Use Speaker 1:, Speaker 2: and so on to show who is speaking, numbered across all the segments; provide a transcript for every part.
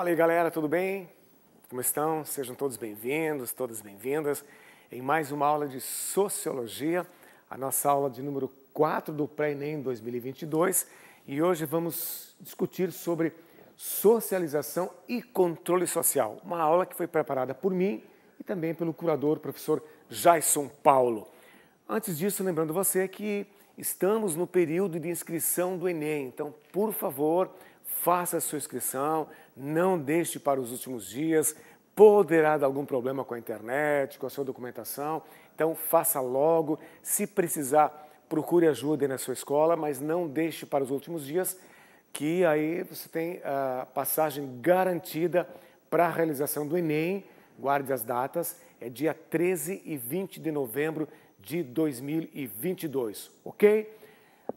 Speaker 1: Fala aí, galera, tudo bem? Como estão? Sejam todos bem-vindos, todas bem-vindas em mais uma aula de Sociologia, a nossa aula de número 4 do Pré-ENEM 2022. E hoje vamos discutir sobre socialização e controle social. Uma aula que foi preparada por mim e também pelo curador, professor Jason Paulo. Antes disso, lembrando você que estamos no período de inscrição do Enem, então, por favor, faça a sua inscrição, não deixe para os últimos dias, poderá dar algum problema com a internet, com a sua documentação, então faça logo, se precisar, procure ajuda na sua escola, mas não deixe para os últimos dias, que aí você tem a passagem garantida para a realização do Enem, guarde as datas, é dia 13 e 20 de novembro de 2022, ok?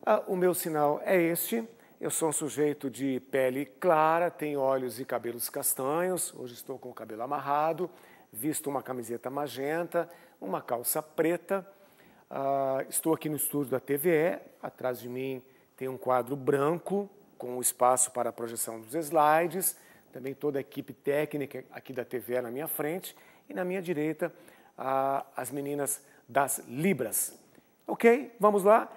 Speaker 1: Ah, o meu sinal é este. Eu sou um sujeito de pele clara, tenho olhos e cabelos castanhos, hoje estou com o cabelo amarrado, visto uma camiseta magenta, uma calça preta. Uh, estou aqui no estúdio da TVE, atrás de mim tem um quadro branco com espaço para a projeção dos slides, também toda a equipe técnica aqui da TVE na minha frente e na minha direita uh, as meninas das Libras. Ok, vamos lá?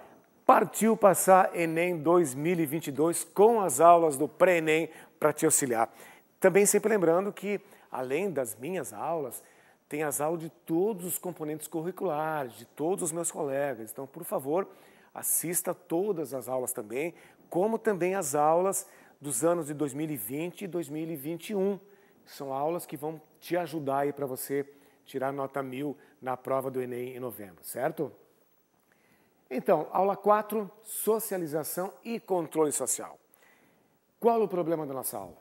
Speaker 1: partiu passar Enem 2022 com as aulas do pré-Enem para te auxiliar. Também sempre lembrando que, além das minhas aulas, tem as aulas de todos os componentes curriculares, de todos os meus colegas. Então, por favor, assista todas as aulas também, como também as aulas dos anos de 2020 e 2021. São aulas que vão te ajudar aí para você tirar nota mil na prova do Enem em novembro, certo? Então, aula 4, socialização e controle social. Qual o problema da nossa aula?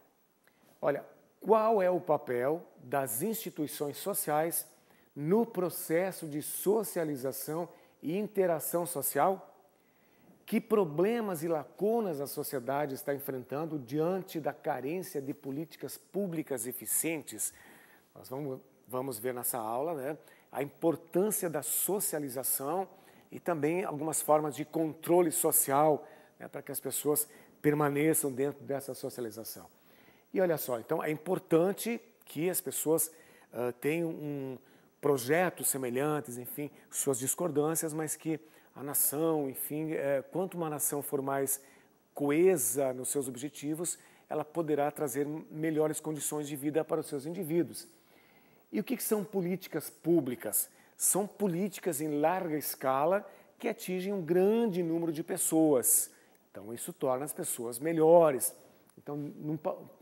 Speaker 1: Olha, qual é o papel das instituições sociais no processo de socialização e interação social? Que problemas e lacunas a sociedade está enfrentando diante da carência de políticas públicas eficientes? Nós vamos, vamos ver nessa aula né, a importância da socialização e também algumas formas de controle social né, para que as pessoas permaneçam dentro dessa socialização. E olha só, então é importante que as pessoas uh, tenham um projetos semelhantes, enfim, suas discordâncias, mas que a nação, enfim, é, quanto uma nação for mais coesa nos seus objetivos, ela poderá trazer melhores condições de vida para os seus indivíduos. E o que, que são políticas públicas? são políticas em larga escala que atingem um grande número de pessoas. Então, isso torna as pessoas melhores. Então, num,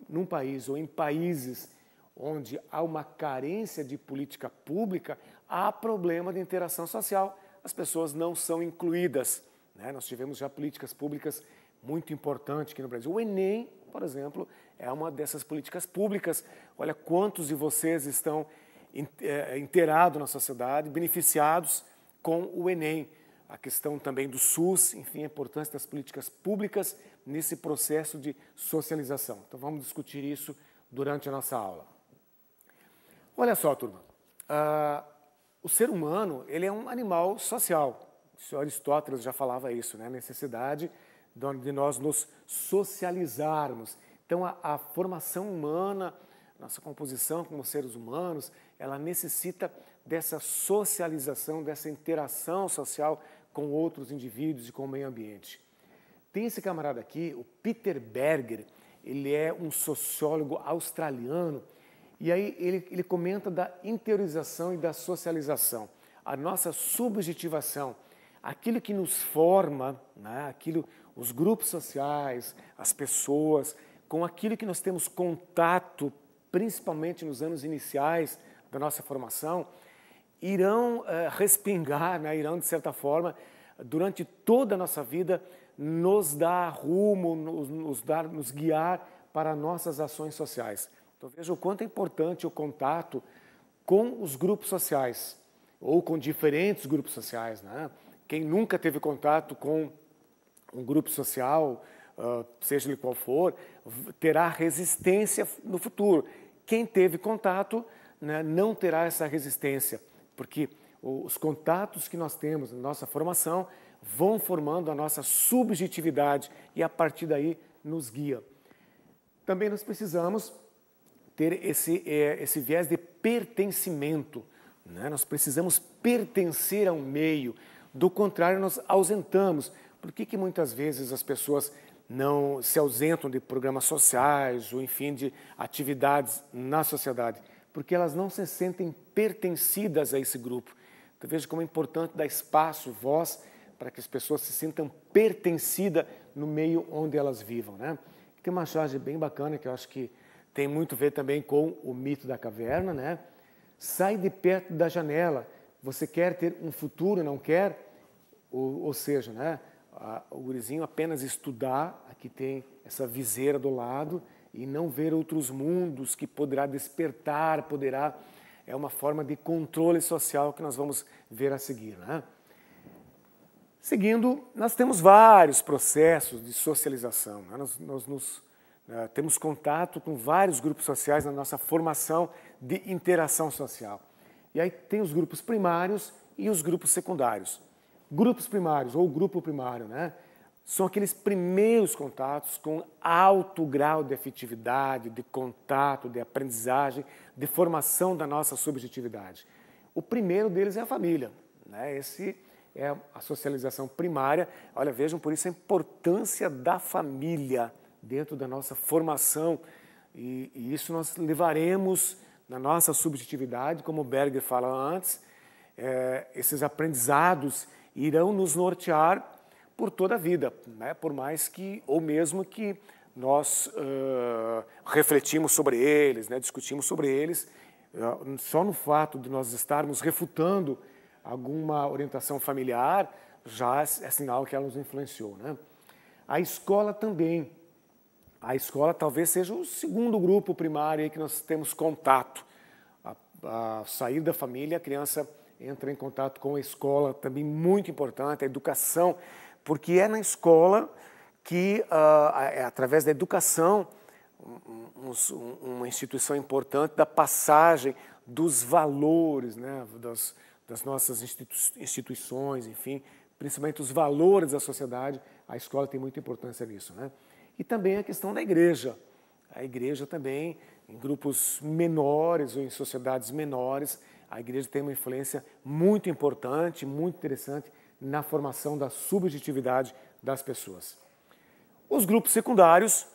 Speaker 1: num país ou em países onde há uma carência de política pública, há problema de interação social. As pessoas não são incluídas. Né? Nós tivemos já políticas públicas muito importantes aqui no Brasil. O Enem, por exemplo, é uma dessas políticas públicas. Olha quantos de vocês estão é, é, inteirado na sociedade, beneficiados com o Enem. A questão também do SUS, enfim, a importância das políticas públicas nesse processo de socialização. Então, vamos discutir isso durante a nossa aula. Olha só, turma. Uh, o ser humano ele é um animal social. O Aristóteles já falava isso, né? a necessidade de nós nos socializarmos. Então, a, a formação humana, nossa composição como seres humanos, ela necessita dessa socialização, dessa interação social com outros indivíduos e com o meio ambiente. Tem esse camarada aqui, o Peter Berger, ele é um sociólogo australiano, e aí ele, ele comenta da interiorização e da socialização, a nossa subjetivação, aquilo que nos forma, né, aquilo, os grupos sociais, as pessoas, com aquilo que nós temos contato, principalmente nos anos iniciais da nossa formação, irão eh, respingar, né? irão, de certa forma, durante toda a nossa vida, nos dar rumo, nos, nos, dar, nos guiar para nossas ações sociais. Então veja o quanto é importante o contato com os grupos sociais, ou com diferentes grupos sociais. Né? Quem nunca teve contato com um grupo social, uh, seja ele qual for, terá resistência no futuro. Quem teve contato né, não terá essa resistência, porque os contatos que nós temos na nossa formação vão formando a nossa subjetividade e a partir daí nos guia. Também nós precisamos ter esse, é, esse viés de pertencimento. Né? Nós precisamos pertencer a um meio, do contrário, nós ausentamos. Por que, que muitas vezes as pessoas não se ausentam de programas sociais ou, enfim, de atividades na sociedade? porque elas não se sentem pertencidas a esse grupo. Então veja como é importante dar espaço, voz, para que as pessoas se sintam pertencidas no meio onde elas vivam. Né? Tem uma charge bem bacana que eu acho que tem muito a ver também com o mito da caverna. Né? Sai de perto da janela. Você quer ter um futuro, não quer? Ou, ou seja, né? o gurizinho apenas estudar, aqui tem essa viseira do lado, e não ver outros mundos que poderá despertar, poderá é uma forma de controle social que nós vamos ver a seguir, né? Seguindo, nós temos vários processos de socialização. Né? Nós, nós nos, né, temos contato com vários grupos sociais na nossa formação de interação social. E aí tem os grupos primários e os grupos secundários. Grupos primários, ou grupo primário, né? são aqueles primeiros contatos com alto grau de afetividade, de contato, de aprendizagem, de formação da nossa subjetividade. O primeiro deles é a família, né? Esse é a socialização primária. Olha, vejam por isso a importância da família dentro da nossa formação e, e isso nós levaremos na nossa subjetividade, como o Berger fala antes, é, esses aprendizados irão nos nortear por toda a vida, né? por mais que, ou mesmo que nós uh, refletimos sobre eles, né? discutimos sobre eles, uh, só no fato de nós estarmos refutando alguma orientação familiar, já é sinal que ela nos influenciou. Né? A escola também. A escola talvez seja o segundo grupo primário que nós temos contato. A, a sair da família, a criança entra em contato com a escola, também muito importante, a educação porque é na escola que, uh, através da educação, um, um, uma instituição importante da passagem dos valores né, das, das nossas institu instituições, enfim, principalmente os valores da sociedade, a escola tem muita importância nisso. Né? E também a questão da igreja. A igreja também, em grupos menores ou em sociedades menores, a igreja tem uma influência muito importante, muito interessante na formação da subjetividade das pessoas. Os grupos secundários,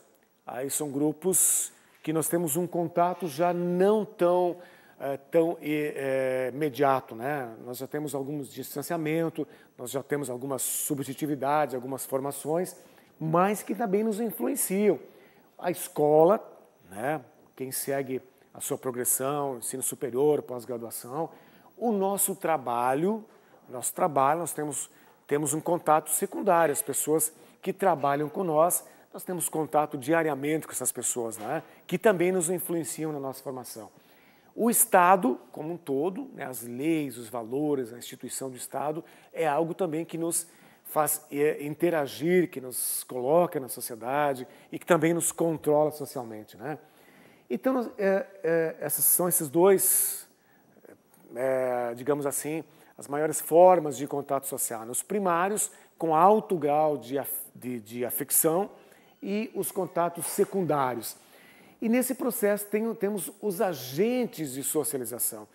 Speaker 1: aí são grupos que nós temos um contato já não tão é, tão é, imediato, né? Nós já temos alguns distanciamento, nós já temos algumas subjetividades, algumas formações, mas que também nos influenciam. A escola, né? Quem segue a sua progressão, ensino superior, pós-graduação, o nosso trabalho, nosso trabalho, nós temos, temos um contato secundário, as pessoas que trabalham com nós, nós temos contato diariamente com essas pessoas, né? que também nos influenciam na nossa formação. O Estado, como um todo, né, as leis, os valores, a instituição do Estado, é algo também que nos faz é, interagir, que nos coloca na sociedade e que também nos controla socialmente. Né? Então, é, é, são esses dois, é, digamos assim, as maiores formas de contato social. Nos né? primários, com alto grau de, de, de afecção, e os contatos secundários. E nesse processo tem, temos os agentes de socialização.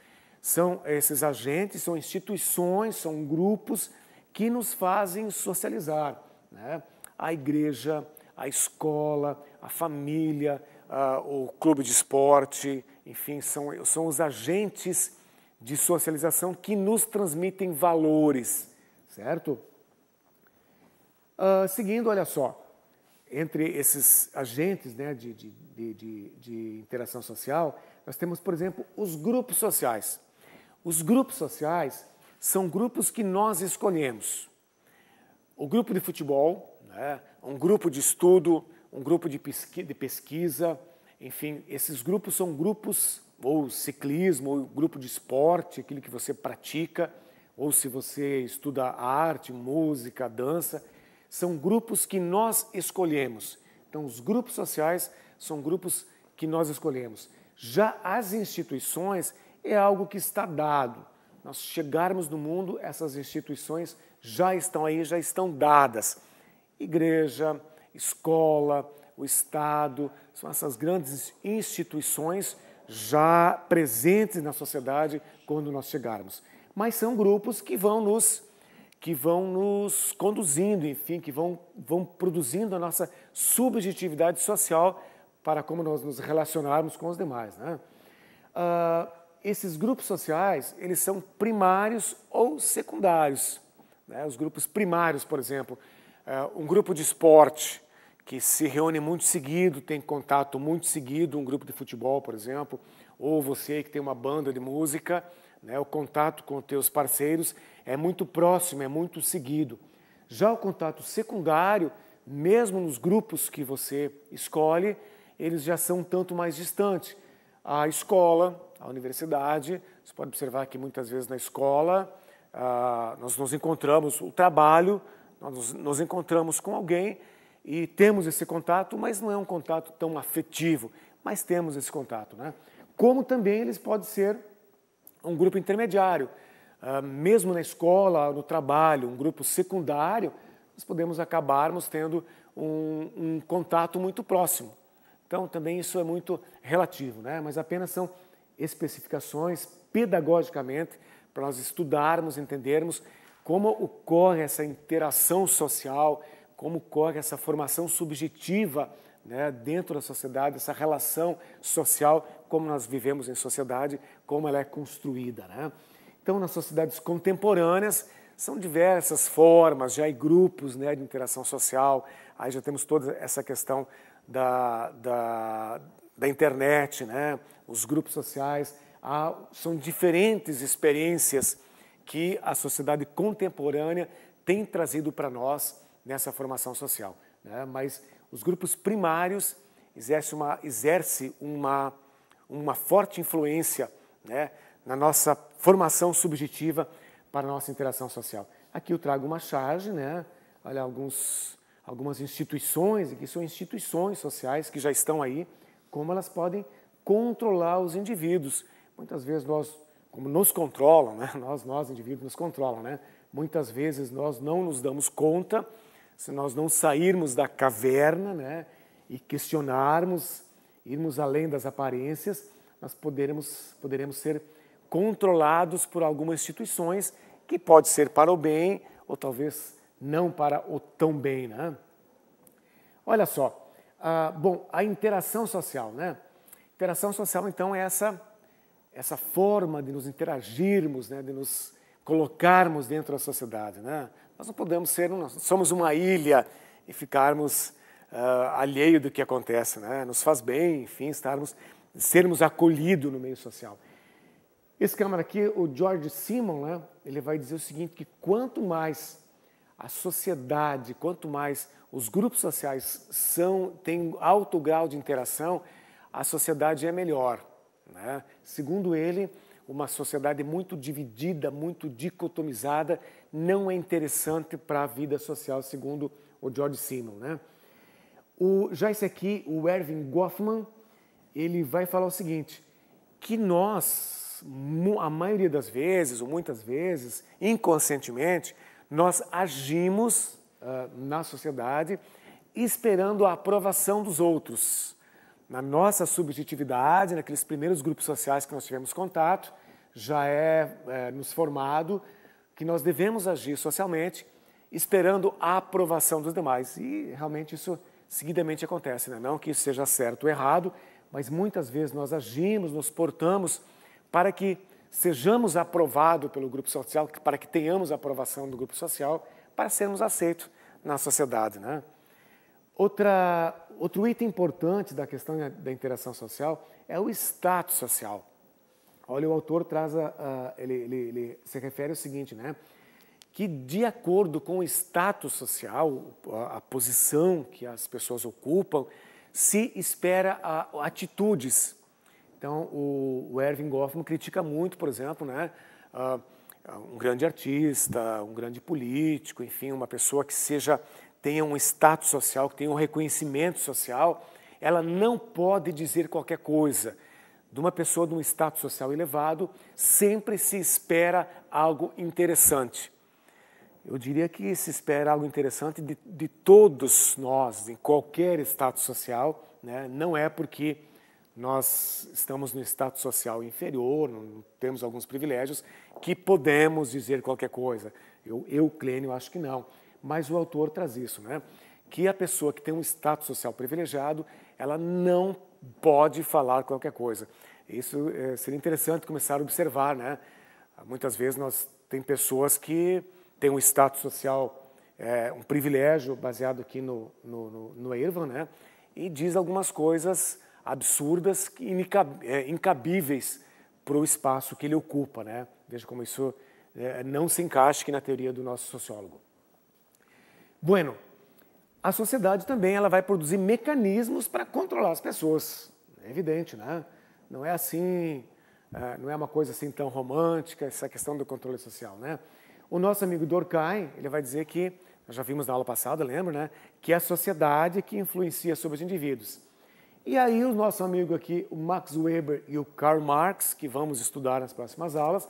Speaker 1: São esses agentes, são instituições, são grupos que nos fazem socializar. Né? A igreja, a escola, a família, ah, o clube de esporte, enfim, são, são os agentes de socialização que nos transmitem valores, certo? Uh, seguindo, olha só, entre esses agentes né, de, de, de, de, interação social, nós temos, por exemplo, os grupos sociais. Os grupos sociais são grupos que nós escolhemos. O grupo de futebol, né, um grupo de estudo, um grupo de pesquisa, enfim, esses grupos são grupos ou ciclismo, ou grupo de esporte, aquilo que você pratica, ou se você estuda arte, música, dança, são grupos que nós escolhemos. Então, os grupos sociais são grupos que nós escolhemos. Já as instituições é algo que está dado. Nós chegarmos no mundo, essas instituições já estão aí, já estão dadas. Igreja, escola, o Estado, são essas grandes instituições já presentes na sociedade quando nós chegarmos. Mas são grupos que vão nos que vão nos conduzindo, enfim, que vão, vão produzindo a nossa subjetividade social para como nós nos relacionarmos com os demais. Né? Uh, esses grupos sociais, eles são primários ou secundários. Né? Os grupos primários, por exemplo, uh, um grupo de esporte, que se reúne muito seguido, tem contato muito seguido, um grupo de futebol, por exemplo, ou você que tem uma banda de música, né, o contato com teus parceiros é muito próximo, é muito seguido. Já o contato secundário, mesmo nos grupos que você escolhe, eles já são um tanto mais distantes. A escola, a universidade, você pode observar que muitas vezes na escola ah, nós nos encontramos, o trabalho, nós nos encontramos com alguém e temos esse contato, mas não é um contato tão afetivo, mas temos esse contato. Né? Como também eles podem ser um grupo intermediário, uh, mesmo na escola, no trabalho, um grupo secundário, nós podemos acabarmos tendo um, um contato muito próximo. Então, também isso é muito relativo, né? mas apenas são especificações pedagogicamente para nós estudarmos, entendermos como ocorre essa interação social, como ocorre essa formação subjetiva né, dentro da sociedade, essa relação social, como nós vivemos em sociedade, como ela é construída. Né? Então, nas sociedades contemporâneas, são diversas formas, já e grupos né, de interação social, aí já temos toda essa questão da, da, da internet, né? os grupos sociais, há, são diferentes experiências que a sociedade contemporânea tem trazido para nós nessa formação social. Né? Mas os grupos primários exercem uma, exerce uma, uma forte influência né, na nossa formação subjetiva para a nossa interação social. Aqui eu trago uma charge, né? olha, alguns, algumas instituições, que são instituições sociais que já estão aí, como elas podem controlar os indivíduos. Muitas vezes nós, como nos controlam, né? nós, nós indivíduos nos controlam, né? muitas vezes nós não nos damos conta se nós não sairmos da caverna né, e questionarmos, irmos além das aparências, nós poderemos, poderemos ser controlados por algumas instituições que pode ser para o bem ou talvez não para o tão bem. Né? Olha só, ah, bom, a interação social, né? Interação social, então, é essa, essa forma de nos interagirmos, né? de nos colocarmos dentro da sociedade, né? Nós não podemos ser, nós somos uma ilha e ficarmos uh, alheio do que acontece, né? Nos faz bem, enfim, estarmos, sermos acolhidos no meio social. Esse câmara aqui, o George Simon, né? Ele vai dizer o seguinte: que quanto mais a sociedade, quanto mais os grupos sociais são têm alto grau de interação, a sociedade é melhor. Né? Segundo ele, uma sociedade muito dividida, muito dicotomizada, não é interessante para a vida social, segundo o George Simon. Né? O, já esse aqui, o Erving Goffman, ele vai falar o seguinte, que nós, a maioria das vezes, ou muitas vezes, inconscientemente, nós agimos uh, na sociedade esperando a aprovação dos outros. Na nossa subjetividade, naqueles primeiros grupos sociais que nós tivemos contato, já é, é nos formado que nós devemos agir socialmente esperando a aprovação dos demais. E realmente isso seguidamente acontece, né? não que isso seja certo ou errado, mas muitas vezes nós agimos, nos portamos para que sejamos aprovados pelo grupo social, para que tenhamos a aprovação do grupo social, para sermos aceitos na sociedade. Né? Outra, outro item importante da questão da interação social é o status social. Olha, o autor traz a, a ele, ele, ele, se refere ao seguinte, né? Que de acordo com o status social, a, a posição que as pessoas ocupam, se espera a, atitudes. Então, o, o Erving Goffman critica muito, por exemplo, né? Uh, um grande artista, um grande político, enfim, uma pessoa que seja tenha um status social, que tenha um reconhecimento social, ela não pode dizer qualquer coisa de uma pessoa de um status social elevado, sempre se espera algo interessante. Eu diria que se espera algo interessante de, de todos nós, em qualquer status social, né? não é porque nós estamos no status social inferior, temos alguns privilégios, que podemos dizer qualquer coisa. Eu, eu Clênio, acho que não. Mas o autor traz isso, né? que a pessoa que tem um status social privilegiado, ela não pode falar qualquer coisa. Isso é, seria interessante começar a observar, né? Muitas vezes nós tem pessoas que têm um status social, é, um privilégio baseado aqui no, no, no, no Irvan, né? E diz algumas coisas absurdas eh, incabíveis para o espaço que ele ocupa, né? Veja como isso é, não se encaixa aqui na teoria do nosso sociólogo. Bueno, a sociedade também ela vai produzir mecanismos para controlar as pessoas. É evidente, né? Não é assim, é, não é uma coisa assim tão romântica essa questão do controle social, né? O nosso amigo Durkheim ele vai dizer que, nós já vimos na aula passada, lembra, né? Que é a sociedade que influencia sobre os indivíduos. E aí o nosso amigo aqui, o Max Weber e o Karl Marx, que vamos estudar nas próximas aulas,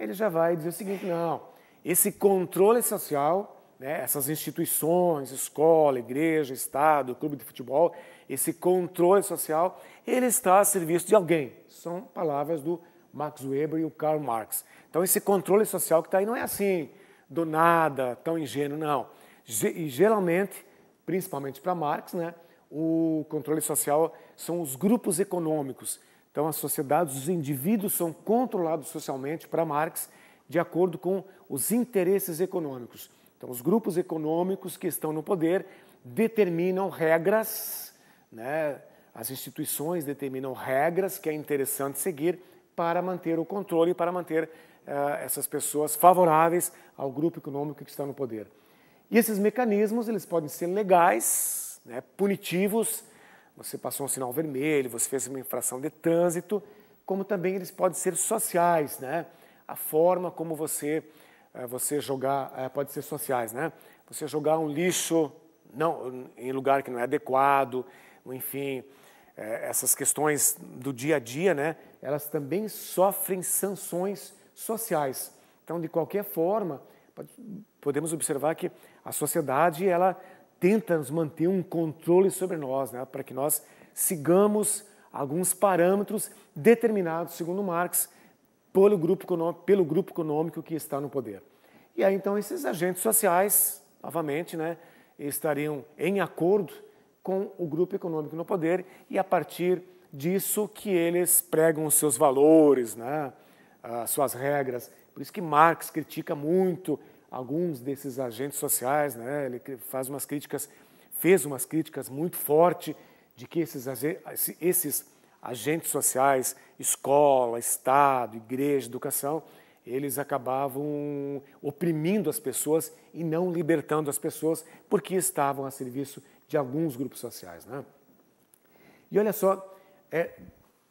Speaker 1: ele já vai dizer o seguinte, não, esse controle social né, essas instituições, escola, igreja, Estado, clube de futebol, esse controle social, ele está a serviço de alguém. São palavras do Max Weber e o Karl Marx. Então, esse controle social que está aí não é assim, do nada, tão ingênuo, não. E geralmente, principalmente para Marx, né, o controle social são os grupos econômicos. Então, as sociedades, os indivíduos são controlados socialmente, para Marx, de acordo com os interesses econômicos. Então, os grupos econômicos que estão no poder determinam regras, né? as instituições determinam regras que é interessante seguir para manter o controle, para manter uh, essas pessoas favoráveis ao grupo econômico que está no poder. E esses mecanismos eles podem ser legais, né? punitivos, você passou um sinal vermelho, você fez uma infração de trânsito, como também eles podem ser sociais, né? a forma como você é, você jogar, é, pode ser sociais, né? Você jogar um lixo não, em lugar que não é adequado, enfim, é, essas questões do dia a dia, né? Elas também sofrem sanções sociais. Então, de qualquer forma, podemos observar que a sociedade ela tenta nos manter um controle sobre nós, né? Para que nós sigamos alguns parâmetros determinados segundo Marx pelo grupo, econômico, pelo grupo econômico que está no poder. E aí, então, esses agentes sociais, novamente, né, estariam em acordo com o grupo econômico no poder e a partir disso que eles pregam os seus valores, né, as suas regras. Por isso que Marx critica muito alguns desses agentes sociais, né, ele faz umas críticas, fez umas críticas muito fortes de que esses, esses agentes sociais escola, Estado, igreja, educação, eles acabavam oprimindo as pessoas e não libertando as pessoas porque estavam a serviço de alguns grupos sociais. Né? E olha só, é,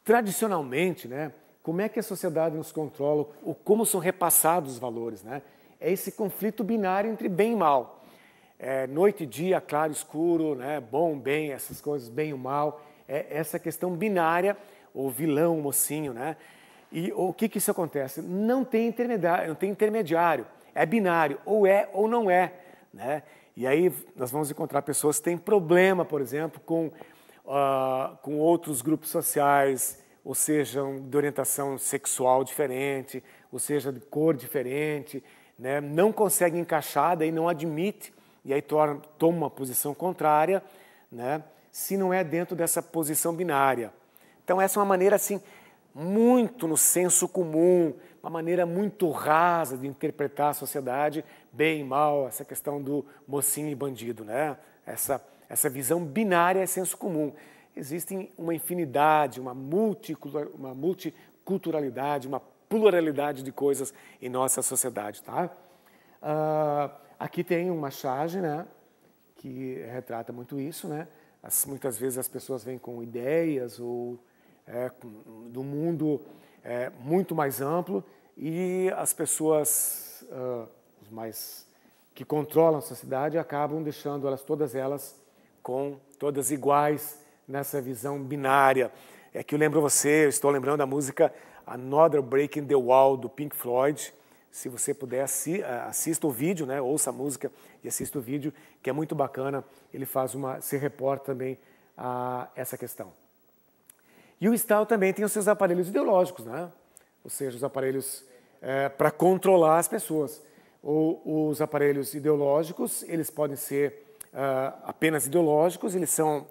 Speaker 1: tradicionalmente, né, como é que a sociedade nos controla, ou como são repassados os valores? Né? É esse conflito binário entre bem e mal. É, noite e dia, claro, e escuro, né, bom, bem, essas coisas, bem e mal, é essa questão binária o vilão, o mocinho, né? E o que que isso acontece? Não tem intermediário, não tem intermediário. É binário, ou é ou não é, né? E aí nós vamos encontrar pessoas que têm problema, por exemplo, com uh, com outros grupos sociais, ou sejam de orientação sexual diferente, ou seja, de cor diferente, né? Não consegue encaixar, daí não admite e aí torna, toma uma posição contrária, né? Se não é dentro dessa posição binária. Então, essa é uma maneira, assim, muito no senso comum, uma maneira muito rasa de interpretar a sociedade, bem e mal, essa questão do mocinho e bandido, né? Essa, essa visão binária é senso comum. Existem uma infinidade, uma, uma multiculturalidade, uma pluralidade de coisas em nossa sociedade, tá? Uh, aqui tem uma charge, né? Que retrata muito isso, né? As, muitas vezes as pessoas vêm com ideias ou é, do mundo é, muito mais amplo e as pessoas uh, os mais que controlam a sociedade acabam deixando elas todas elas com todas iguais nessa visão binária. É que eu lembro você, eu estou lembrando da música Another Breaking the Wall do Pink Floyd. Se você puder, assi ah, assista o vídeo, né? ouça a música e assista o vídeo, que é muito bacana. Ele faz uma, se reporta também a essa questão. E o Estado também tem os seus aparelhos ideológicos, né? ou seja, os aparelhos é, para controlar as pessoas. Ou, os aparelhos ideológicos, eles podem ser uh, apenas ideológicos, eles são,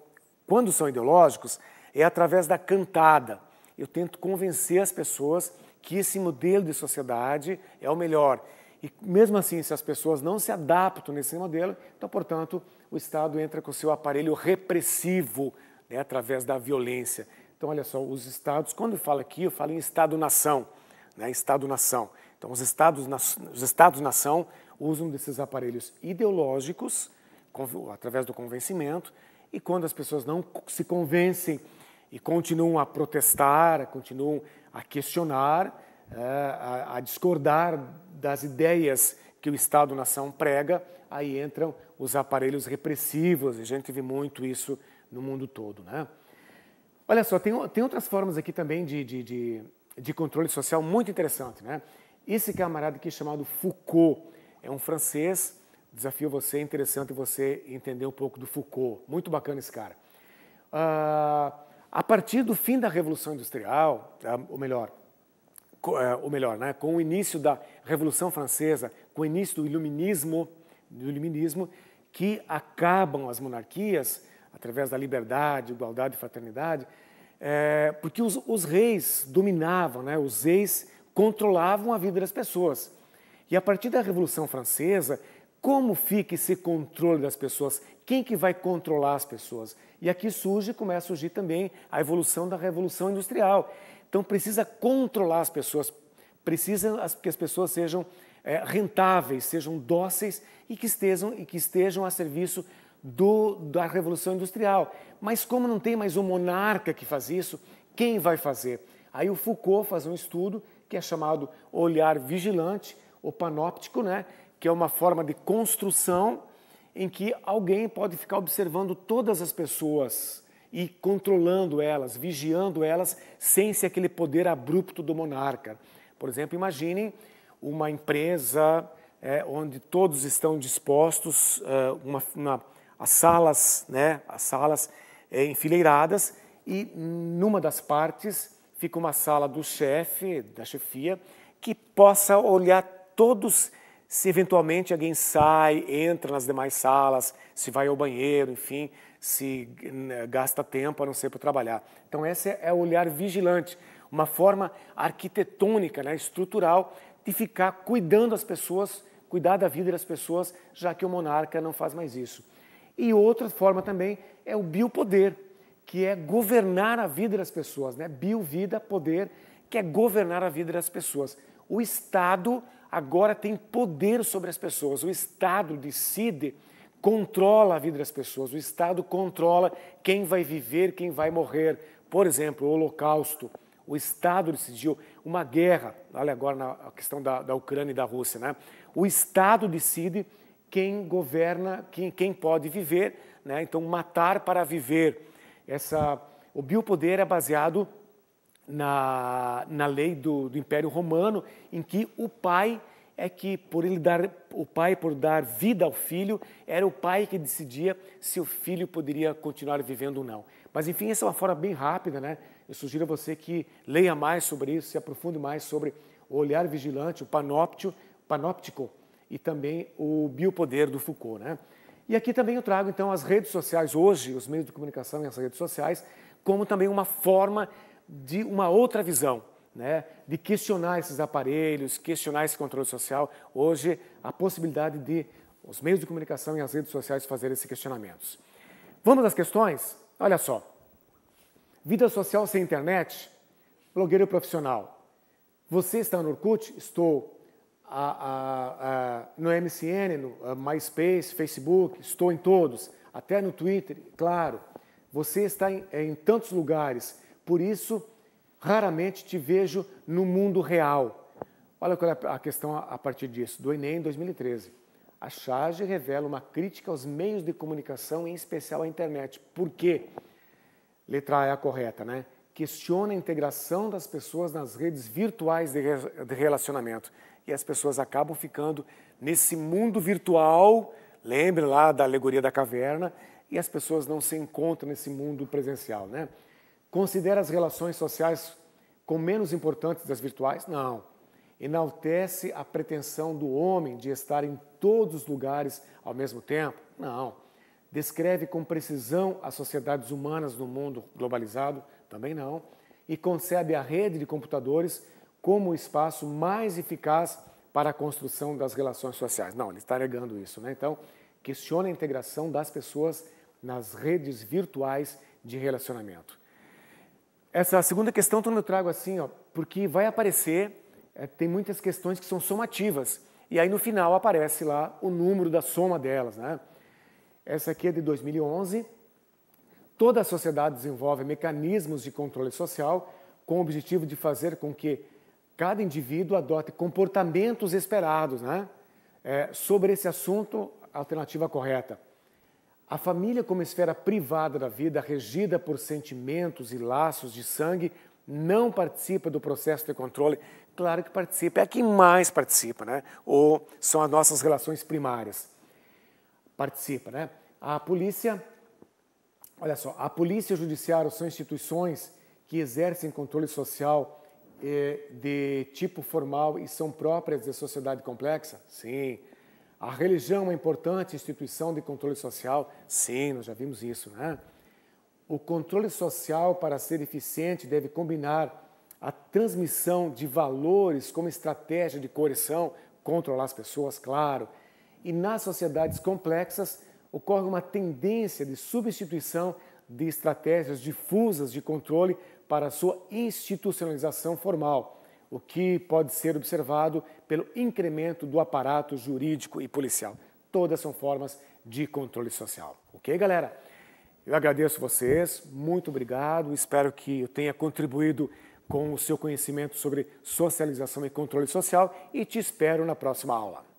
Speaker 1: quando são ideológicos, é através da cantada. Eu tento convencer as pessoas que esse modelo de sociedade é o melhor. E mesmo assim, se as pessoas não se adaptam nesse modelo, então, portanto, o Estado entra com o seu aparelho repressivo, né, através da violência. Então, olha só, os estados, quando eu falo aqui, eu falo em estado-nação, né? estado-nação. Então, os estados-nação os estados -nação usam desses aparelhos ideológicos, através do convencimento, e quando as pessoas não se convencem e continuam a protestar, continuam a questionar, é, a, discordar das ideias que o Estado-nação prega, aí entram os aparelhos repressivos, e a gente vê muito isso no mundo todo. Né? Olha só, tem, tem outras formas aqui também de, de, de, de controle social muito interessante. Né? Esse camarada aqui chamado Foucault é um francês. Desafio você, é interessante você entender um pouco do Foucault. Muito bacana esse cara. Uh, a partir do fim da Revolução Industrial, uh, ou melhor, com, uh, é, ou melhor, né, com o início da Revolução Francesa, com o início do Iluminismo, do Iluminismo, que acabam as monarquias, através da liberdade, igualdade e fraternidade, é, porque os, os, reis dominavam, né? os reis controlavam a vida das pessoas. E a partir da Revolução Francesa, como fica esse controle das pessoas? Quem que vai controlar as pessoas? E aqui surge, começa a surgir também a evolução da Revolução Industrial. Então precisa controlar as pessoas, precisa que as pessoas sejam é, rentáveis, sejam dóceis e que estejam, e que estejam a serviço do, da Revolução Industrial. Mas como não tem mais um monarca que faz isso, quem vai fazer? Aí o Foucault faz um estudo que é chamado olhar vigilante, ou panóptico, né? que é uma forma de construção em que alguém pode ficar observando todas as pessoas e controlando elas, vigiando elas, sem ser aquele poder abrupto do monarca. Por exemplo, imaginem uma empresa é, onde todos estão dispostos, é, uma, uma as salas, né, as salas é, enfileiradas e numa das partes fica uma sala do chefe, da chefia, que possa olhar todos, se eventualmente alguém sai, entra nas demais salas, se vai ao banheiro, enfim, se né, gasta tempo a não ser para trabalhar. Então, esse é o olhar vigilante, uma forma arquitetônica, né, estrutural, de ficar cuidando as pessoas, cuidar da vida das pessoas, já que o monarca não faz mais isso. E outra forma também é o biopoder, que é governar a vida das pessoas, né? Bio, vida, poder, que é governar a vida das pessoas. O Estado agora tem poder sobre as pessoas. O Estado decide, controla a vida das pessoas. O Estado controla quem vai viver, quem vai morrer. Por exemplo, o Holocausto. O Estado decidiu uma guerra. Olha agora na questão da, da Ucrânia e da Rússia, né? O Estado decide quem governa, quem, quem pode viver, né? então matar para viver. Essa, o biopoder é baseado na, na lei do, do Império Romano, em que o pai é que por ele dar o pai por dar vida ao filho era o pai que decidia se o filho poderia continuar vivendo ou não. Mas enfim, essa é uma forma bem rápida, né? Eu sugiro a você que leia mais sobre isso, se aprofunde mais sobre o olhar vigilante, o panóptico, panóptico e também o biopoder do Foucault. Né? E aqui também eu trago então as redes sociais hoje, os meios de comunicação e as redes sociais, como também uma forma de uma outra visão, né? de questionar esses aparelhos, questionar esse controle social. Hoje, a possibilidade de os meios de comunicação e as redes sociais fazerem esses questionamentos. Vamos às questões? Olha só. Vida social sem internet? Blogueiro profissional. Você está no Orkut? Estou a, a, no MSN, no MySpace, Facebook, estou em todos, até no Twitter, claro. Você está em, é, em tantos lugares, por isso raramente te vejo no mundo real. Olha qual é a questão a partir disso, do Enem 2013. A charge revela uma crítica aos meios de comunicação, em especial à internet. Por quê? Letra A é a correta, né? Questiona a integração das pessoas nas redes virtuais de relacionamento e as pessoas acabam ficando nesse mundo virtual, lembre lá da alegoria da caverna, e as pessoas não se encontram nesse mundo presencial, né? Considera as relações sociais como menos importantes das virtuais? Não. Enaltece a pretensão do homem de estar em todos os lugares ao mesmo tempo? Não. Descreve com precisão as sociedades humanas no mundo globalizado? Também não. E concebe a rede de computadores como o espaço mais eficaz para a construção das relações sociais. Não, ele está negando isso. Né? Então, questiona a integração das pessoas nas redes virtuais de relacionamento. Essa segunda questão então, eu trago assim, ó, porque vai aparecer, é, tem muitas questões que são somativas, e aí no final aparece lá o número da soma delas. Né? Essa aqui é de 2011. Toda a sociedade desenvolve mecanismos de controle social com o objetivo de fazer com que cada indivíduo adote comportamentos esperados, né? É, sobre esse assunto, alternativa correta. A família, como esfera privada da vida, regida por sentimentos e laços de sangue, não participa do processo de controle. Claro que participa, é a que mais participa, né? Ou são as nossas relações primárias. Participa, né? A polícia, olha só, a polícia e o judiciário são instituições que exercem controle social é, de tipo formal e são próprias de sociedade complexa? Sim. A religião é uma importante instituição de controle social? Sim, nós já vimos isso. Né? O controle social, para ser eficiente, deve combinar a transmissão de valores como estratégia de coerção, controlar as pessoas, claro. E nas sociedades complexas, ocorre uma tendência de substituição de estratégias difusas de controle para sua institucionalização formal, o que pode ser observado pelo incremento do aparato jurídico e policial. Todas são formas de controle social. Ok, galera? Eu agradeço vocês, muito obrigado. Espero que eu tenha contribuído com o seu conhecimento sobre socialização e controle social e te espero na próxima aula.